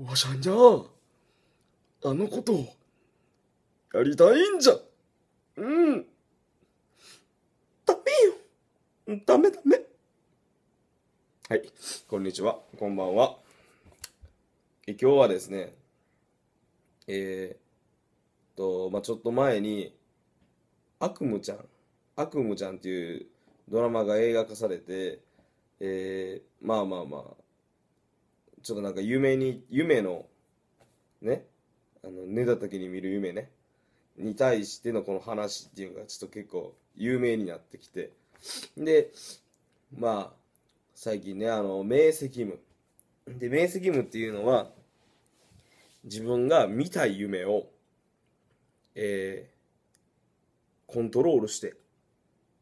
わしゃんじゃあのことをやりたいんじゃうんダメよダメダメはいこんにちはこんばんはえ今日はですねえー、とまあちょっと前に悪夢ちゃん悪夢ちゃんっていうドラマが映画化されてえー、まあまあまあちょっとなんか夢に、夢の、ね、あの、寝た時に見る夢ね、に対してのこの話っていうのがちょっと結構有名になってきて、で、まあ、最近ね、あの、明晰夢。で、明晰夢っていうのは、自分が見たい夢を、えー、コントロールして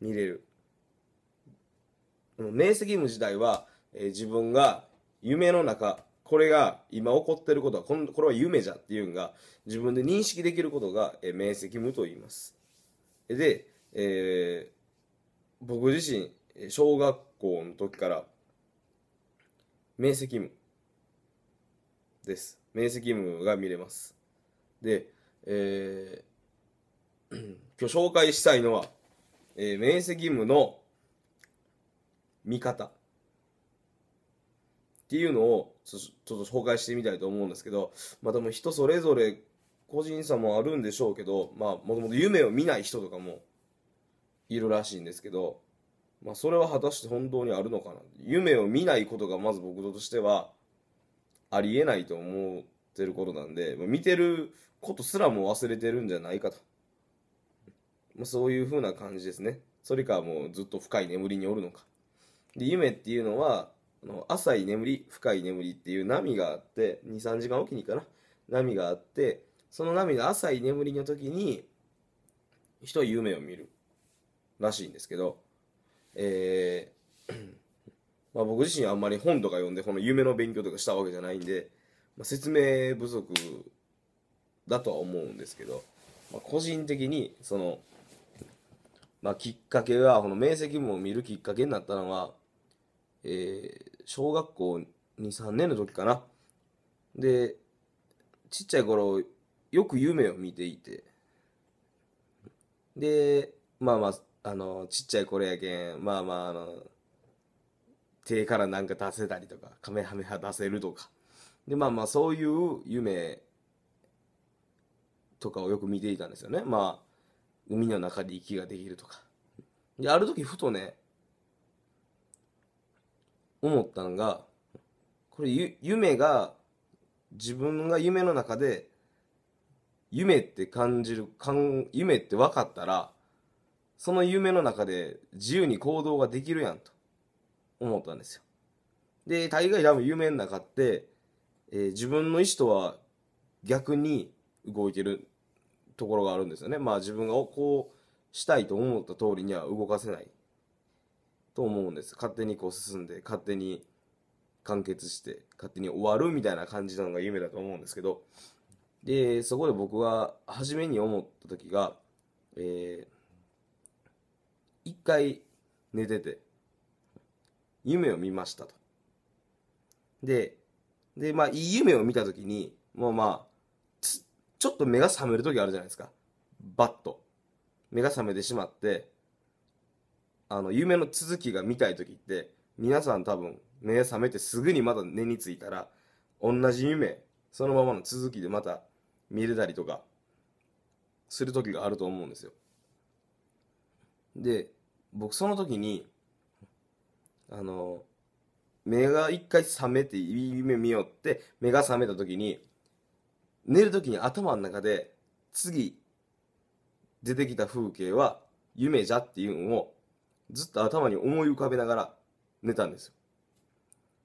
見れる。の明晰夢自体は、えー、自分が夢の中これが今起こってることはこのこれは夢じゃっていうんが自分で認識できることが、えー、明晰夢と言いますで、えー、僕自身小学校の時から明晰夢です明晰夢が見れますで、えー、今日紹介したいのは、えー、明晰夢の見方っていうのをちょっと紹介してみたいと思うんですけど、まあ、でも人それぞれ個人差もあるんでしょうけど、まあ、もともと夢を見ない人とかもいるらしいんですけど、まあ、それは果たして本当にあるのかな夢を見ないことがまず僕としてはありえないと思ってることなんで、見てることすらも忘れてるんじゃないかと、まあ、そういうふうな感じですねそれかもうずっと深い眠りにおるのかで夢っていうのはあの浅い眠り深い眠りっていう波があって23時間おきにかな波があってその波が浅い眠りの時に人は夢を見るらしいんですけど、えーまあ、僕自身あんまり本とか読んでこの夢の勉強とかしたわけじゃないんで、まあ、説明不足だとは思うんですけど、まあ、個人的にその、まあ、きっかけはこの明晰夢を見るきっかけになったのはえー、小学校23年の時かなでちっちゃい頃よく夢を見ていてでまあまああのちっちゃい頃やけんまあまああの手からなんか出せたりとかカメハメハ出せるとかでまあまあそういう夢とかをよく見ていたんですよねまあ海の中で息ができるとかである時ふとね思ったのがこれ夢が自分が夢の中で夢って感じる感夢って分かったらその夢の中で自由に行動ができるやんと思ったんですよ。で大概多分夢の中って、えー、自分の意思とは逆に動いてるところがあるんですよね。まあ自分がこうしたいと思った通りには動かせない。と思うんです勝手にこう進んで勝手に完結して勝手に終わるみたいな感じなのが夢だと思うんですけどでそこで僕は初めに思った時が、えー、一回寝てて夢を見ましたとででまあいい夢を見た時にもうまあちょっと目が覚める時あるじゃないですかバッと目が覚めてしまってあの夢の続きが見たい時って皆さん多分目覚めてすぐにまた寝についたら同じ夢そのままの続きでまた見れたりとかする時があると思うんですよ。で僕その時にあの目が一回覚めて夢見よって目が覚めた時に寝る時に頭の中で次出てきた風景は夢じゃっていうのをずっと頭に思い浮かべながら寝たんですよ。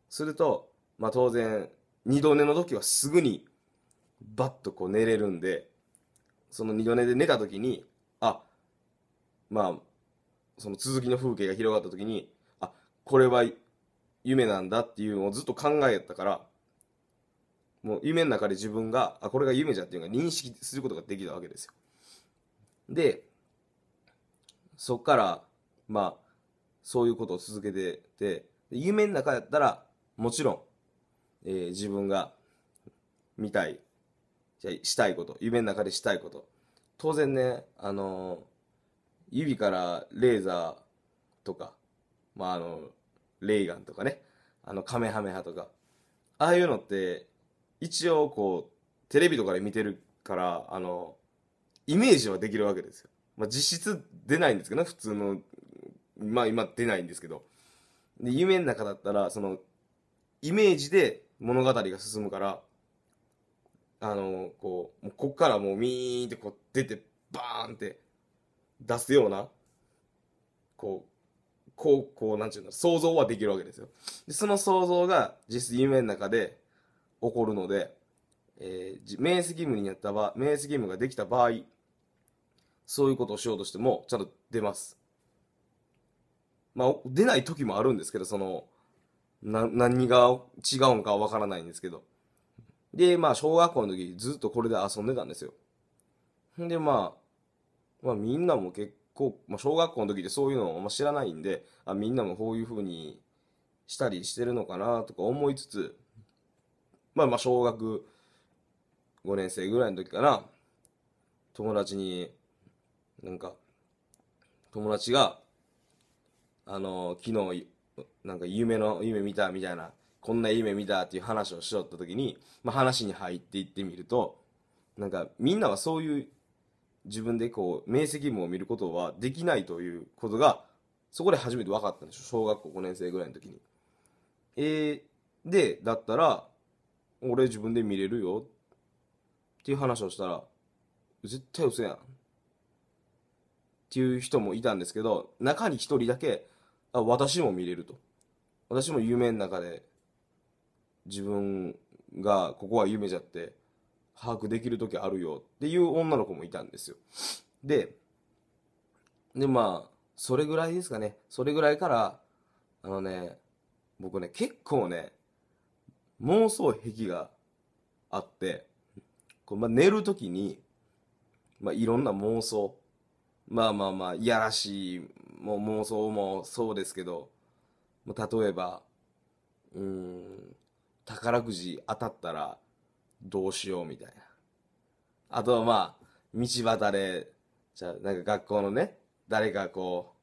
すると、まあ当然、二度寝の時はすぐにバッとこう寝れるんで、その二度寝で寝た時に、あ、まあ、その続きの風景が広がった時に、あ、これは夢なんだっていうのをずっと考えたから、もう夢の中で自分が、あ、これが夢じゃっていうのが認識することができたわけですよ。で、そっから、まあ、そういうことを続けてて、夢の中やったら、もちろん、えー、自分が見たい、したいこと、夢の中でしたいこと。当然ね、あのー、指からレーザーとか、まああの、レイガンとかね、あの、カメハメハとか、ああいうのって、一応こう、テレビとかで見てるから、あの、イメージはできるわけですよ。まあ実質出ないんですけどね、普通のまあ今出ないんですけど。で、夢の中だったら、その、イメージで物語が進むから、あの、こう、こっからもうミーンってこう出て、バーンって出すような、こう、こう、こう、なんちゅうの、想像はできるわけですよ。で、その想像が実質夢の中で起こるので、えー、明晰夢にやった場面明晰夢ができた場合、そういうことをしようとしても、ちゃんと出ます。まあ、出ない時もあるんですけど、その、な、何が違うんかわからないんですけど。で、まあ、小学校の時ずっとこれで遊んでたんですよ。んで、まあ、まあ、みんなも結構、まあ、小学校の時ってそういうのをあんま知らないんで、あ、みんなもこういう風にしたりしてるのかなとか思いつつ、まあまあ、小学5年生ぐらいの時かな、友達に、なんか、友達が、あの、昨日、なんか夢の、夢見たみたいな、こんな夢見たっていう話をしよった時に、まあ、話に入っていってみると、なんかみんなはそういう自分でこう、明晰夢を見ることはできないということが、そこで初めて分かったんでしょ。小学校5年生ぐらいの時に。えー、で、だったら、俺自分で見れるよっていう話をしたら、絶対嘘やん。っていう人もいたんですけど、中に一人だけ、あ私も見れると。私も夢の中で自分がここは夢じゃって把握できる時あるよっていう女の子もいたんですよ。で、でまあ、それぐらいですかね。それぐらいから、あのね、僕ね、結構ね、妄想癖があって、こうまあ、寝る時に、まあ、いろんな妄想まあまあまあ、いやらしいも妄想もそうですけど、例えば、うん、宝くじ当たったらどうしようみたいな。あとはまあ、道端で、じゃなんか学校のね、誰かこう、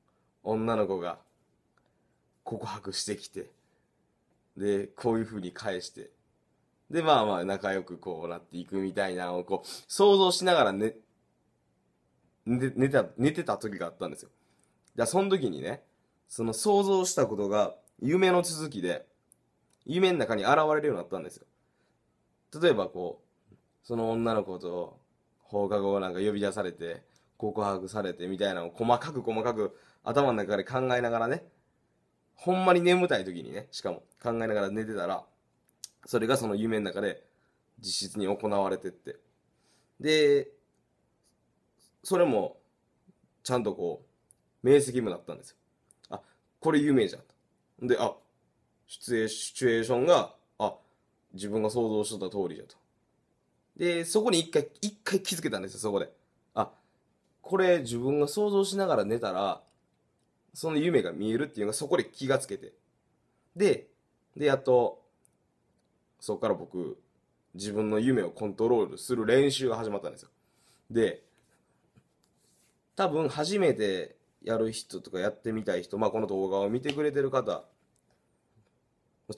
女の子が告白してきて、で、こういうふうに返して、で、まあまあ仲良くこうなっていくみたいなのをこう、想像しながらね、寝てた、寝てた時があったんですよ。じゃあ、その時にね、その想像したことが夢の続きで、夢の中に現れるようになったんですよ。例えばこう、その女の子と放課後なんか呼び出されて、告白されてみたいなのを細かく細かく頭の中で考えながらね、ほんまに眠たい時にね、しかも考えながら寝てたら、それがその夢の中で実質に行われてって。で、それもちゃんとこう明晰夢だったんですよあこれ夢じゃんであシチュエーションがあ自分が想像してた通りじゃとでそこに一回一回気づけたんですよそこであこれ自分が想像しながら寝たらその夢が見えるっていうのがそこで気がつけてででやっとそこから僕自分の夢をコントロールする練習が始まったんですよで多分初めてやる人とかやってみたい人、まあ、この動画を見てくれてる方、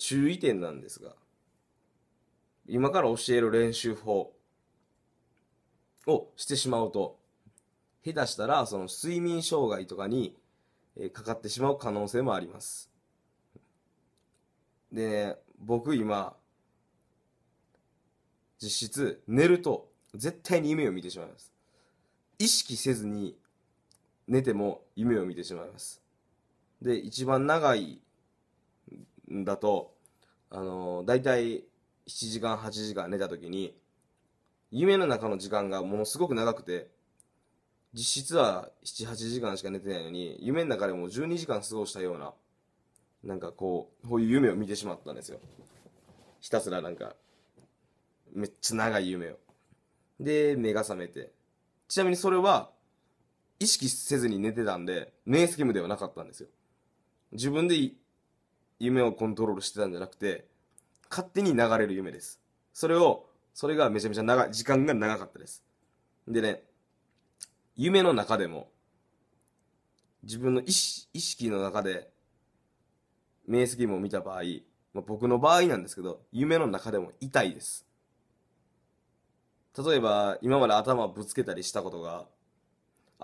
注意点なんですが、今から教える練習法をしてしまうと、下手したら、その睡眠障害とかにかかってしまう可能性もあります。でね、僕今、実質寝ると絶対に夢を見てしまいます。意識せずに寝ても夢を見てしまいます。で、一番長いんだと、あのー、大体7時間、8時間寝た時に、夢の中の時間がものすごく長くて、実質は7、8時間しか寝てないのに、夢の中でも12時間過ごしたような、なんかこう、こういう夢を見てしまったんですよ。ひたすらなんか、めっちゃ長い夢を。で、目が覚めて。ちなみにそれは、意識せずに寝てたんで、名責務ではなかったんですよ。自分で夢をコントロールしてたんじゃなくて、勝手に流れる夢です。それを、それがめちゃめちゃ長い、時間が長かったです。でね、夢の中でも、自分の意意識の中で、名キムを見た場合、まあ、僕の場合なんですけど、夢の中でも痛いです。例えば、今まで頭をぶつけたりしたことが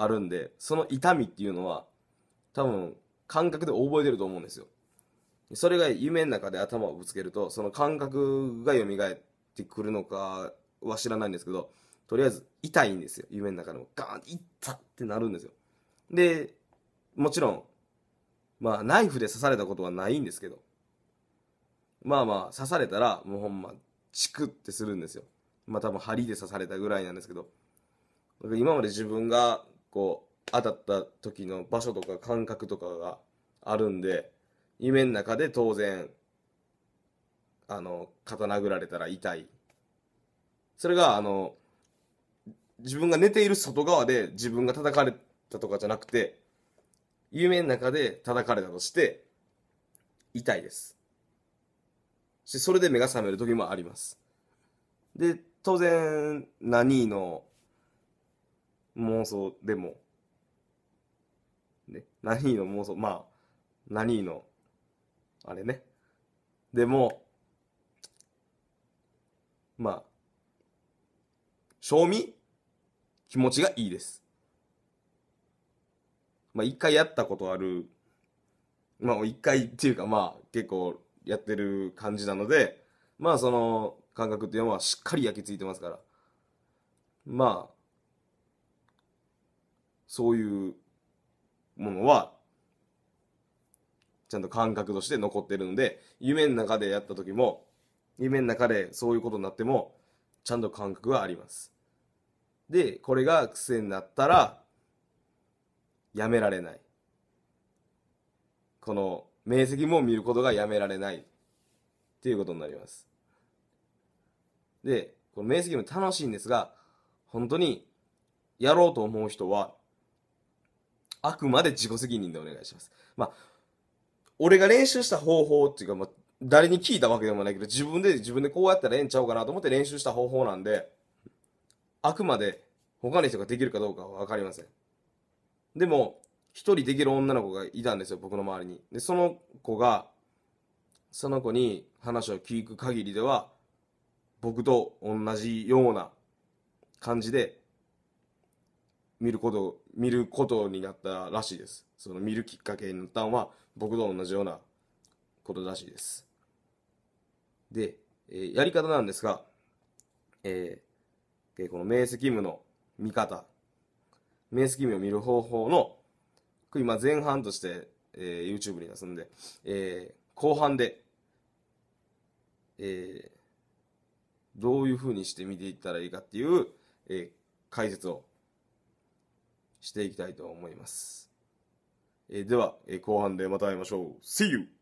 あるんで、その痛みっていうのは、多分、感覚で覚えてると思うんですよ。それが夢の中で頭をぶつけると、その感覚が蘇ってくるのかは知らないんですけど、とりあえず痛いんですよ。夢の中でも。ガーンって、痛ってなるんですよ。で、もちろん、まあ、ナイフで刺されたことはないんですけど、まあまあ、刺されたら、もうほんま、チクってするんですよ。まあ多分、針で刺されたぐらいなんですけど、今まで自分がこう当たった時の場所とか感覚とかがあるんで夢の中で当然あの肩殴られたら痛いそれがあの自分が寝ている外側で自分が叩かれたとかじゃなくて夢の中で叩かれたとして痛いですしそれで目が覚める時もありますで当然何の妄想でも、ね、何の妄想、まあ、何の、あれね。でも、まあ、賞味気持ちがいいです。まあ、一回やったことある、まあ、一回っていうか、まあ、結構やってる感じなので、まあ、その感覚っていうのはしっかり焼き付いてますから。まあ、そういうものは、ちゃんと感覚として残ってるので、夢の中でやった時も、夢の中でそういうことになっても、ちゃんと感覚はあります。で、これが癖になったら、やめられない。この、明晰も見ることがやめられない。っていうことになります。で、この明晰も楽しいんですが、本当に、やろうと思う人は、あくまで自己責任でお願いします。まあ、俺が練習した方法っていうか、まあ、誰に聞いたわけでもないけど、自分で、自分でこうやったらええんちゃうかなと思って練習した方法なんで、あくまで他の人ができるかどうかはわかりません。でも、一人できる女の子がいたんですよ、僕の周りに。で、その子が、その子に話を聞く限りでは、僕と同じような感じで見ること、見ることになったらしいです。その見るきっかけになったのは、僕と同じようなことらしいです。で、えー、やり方なんですが、えー、えー、この明晰夢の見方、明晰夢を見る方法の、今前半として、えー、YouTube に出すんで、えー、後半で、えー、どういうふうにして見ていったらいいかっていう、えー、解説をしていきたいと思います。えー、では、えー、後半でまた会いましょう。See you!